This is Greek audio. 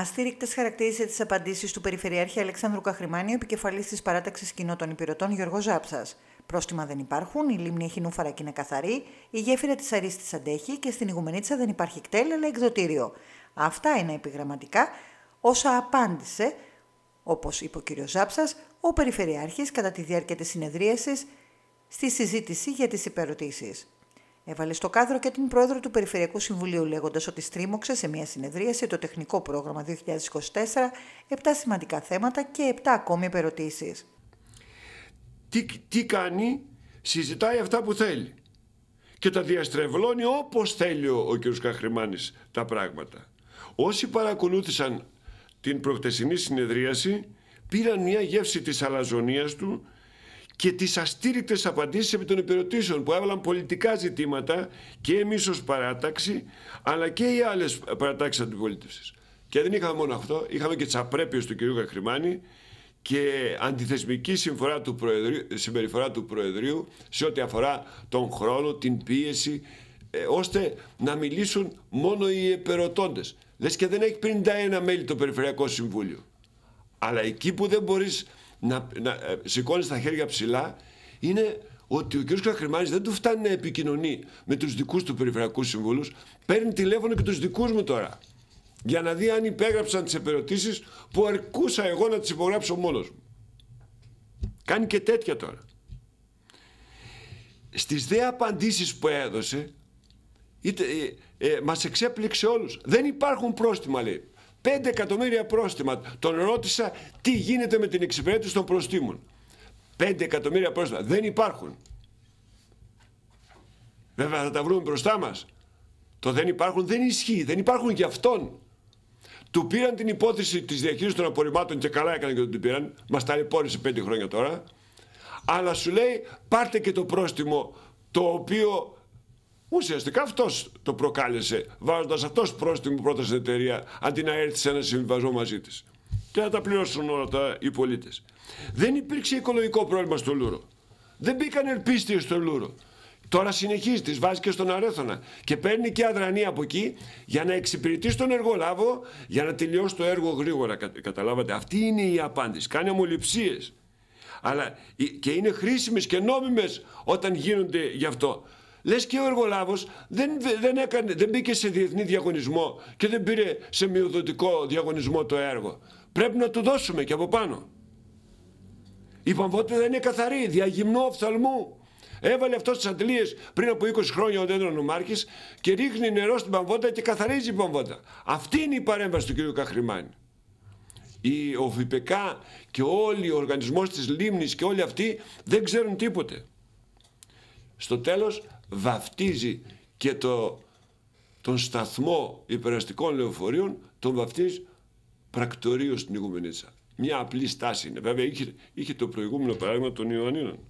Αστήρικτες χαρακτήρισε τις απαντήσεις του Περιφερειάρχη Αλεξάνδρου Καχρημάνη, επικεφαλής της παράταξης κοινό των υπηρετών Γιώργος Ζάψας. Πρόστιμα δεν υπάρχουν, η λίμνη έχει νούφαρα και είναι καθαρή, η γέφυρα της Αρίστης αντέχει και στην Ιγουμενίτσα δεν υπάρχει κτέλ αλλά εκδοτήριο. Αυτά είναι επιγραμματικά όσα απάντησε, όπως είπε ο κ. Ζάψας, ο Περιφερειάρχης κατά τη διάρκεια της συνεδρίασης στη συζήτηση για τις υπερωτήσεις. Έβαλε στο κάδρο και την πρόεδρο του Περιφερειακού Συμβουλίου, λέγοντας ότι στρίμωξε σε μια συνεδρίαση το τεχνικό πρόγραμμα 2024 7 σημαντικά θέματα και 7 ακόμη επερωτήσεις. Τι, τι κάνει, συζητάει αυτά που θέλει και τα διαστρεβλώνει όπως θέλει ο κ. Καχρημάνης τα πράγματα. Όσοι παρακολούθησαν την προχτεσινή συνεδρίαση πήραν μια γεύση της αλαζονίας του και τις αστήρικτες απαντήσεις επί των υπηρετήσεων που έβαλαν πολιτικά ζητήματα και εμείς ως παράταξη αλλά και οι άλλες παρατάξεις αντιπολίτευσης. Και δεν είχαμε μόνο αυτό, είχαμε και τις απρέπειες του κ. Καχρημάνη και αντιθεσμική συμφορά του προεδρίου, συμπεριφορά του Προεδρείου σε ό,τι αφορά τον χρόνο, την πίεση, ε, ώστε να μιλήσουν μόνο οι επερωτώντες. Λες και δεν έχει 51 μέλη το Περιφερειακό Συμβούλιο. Αλλά εκεί που δεν μπορείς να, να ε, σηκώνεις τα χέρια ψηλά είναι ότι ο κ. Κακριμάνης δεν του φτάνει να επικοινωνεί με τους δικούς του περιφερειακούς συμβούλους, παίρνει τηλέφωνο και τους δικούς μου τώρα για να δει αν υπέγραψαν τις επερωτήσεις που αρκούσα εγώ να τις υπογράψω μόνος μου. Κάνει και τέτοια τώρα. Στις δε απαντήσεις που έδωσε, είτε, ε, ε, μας εξέπληξε όλους. Δεν υπάρχουν πρόστιμα λέει. 5 εκατομμύρια πρόστιμα. Τον ρώτησα τι γίνεται με την εξυπηρέτηση των πρόστιμων. 5 εκατομμύρια πρόστιμα. Δεν υπάρχουν. Βέβαια θα τα βρούμε μπροστά μας. Το δεν υπάρχουν δεν ισχύει. Δεν υπάρχουν για αυτόν. Του πήραν την υπόθεση της διαχείρισης των απορριμμάτων και καλά έκαναν και τον πήραν. Μας ταλαιπώρησε πέντε χρόνια τώρα. Αλλά σου λέει πάρτε και το πρόστιμο το οποίο Ουσιαστικά αυτός το προκάλεσε, βάζοντας αυτός πρόστιμο πρώτα στην εταιρεία, αντί να έρθει σε ένα συμβιβασμό μαζί της. Και να τα πληρώσουν όλα τα οι πολίτες. Δεν υπήρξε οικολογικό πρόβλημα στο Λούρο. Δεν μπήκαν ελπίστε στο Λούρο. Τώρα συνεχίζει, τις βάζει και στον Αρέθωνα και παίρνει και αδρανή από εκεί για να εξυπηρετεί τον εργολάβο για να τελειώσει το έργο γρήγορα. Καταλάβατε, αυτή είναι η απάντηση. Κάνει ομοληψίες. Αλλά και είναι χρήσιμες και νόμιμες όταν γίνονται γι' αυτό. Λες και ο εργολάβος δεν, δεν, έκανε, δεν μπήκε σε διεθνή διαγωνισμό και δεν πήρε σε μειοδοτικό διαγωνισμό το έργο. Πρέπει να του δώσουμε και από πάνω. Η παμβότητα δεν είναι καθαρή, διαγυμνό οφθαλμού. Έβαλε αυτό τι αντλίες πριν από 20 χρόνια ο Δέντρο Νομάρχης και ρίχνει νερό στην παμβότα και καθαρίζει η παμβότα. Αυτή είναι η παρέμβαση του κ. Καχρημάνη. Η ΟΒΙΠΕΚΑ και όλοι ο οργανισμός της λίμνης και όλοι αυτοί δεν ξέρουν τίποτε στο τέλος βαφτίζει και το, τον σταθμό υπεραστικών λεωφορείων τον βαφτίζει πρακτορείο στην Ιγουμενίτσα. Μια απλή στάση είναι. Βέβαια είχε, είχε το προηγούμενο παράδειγμα των Ιωαννίνων.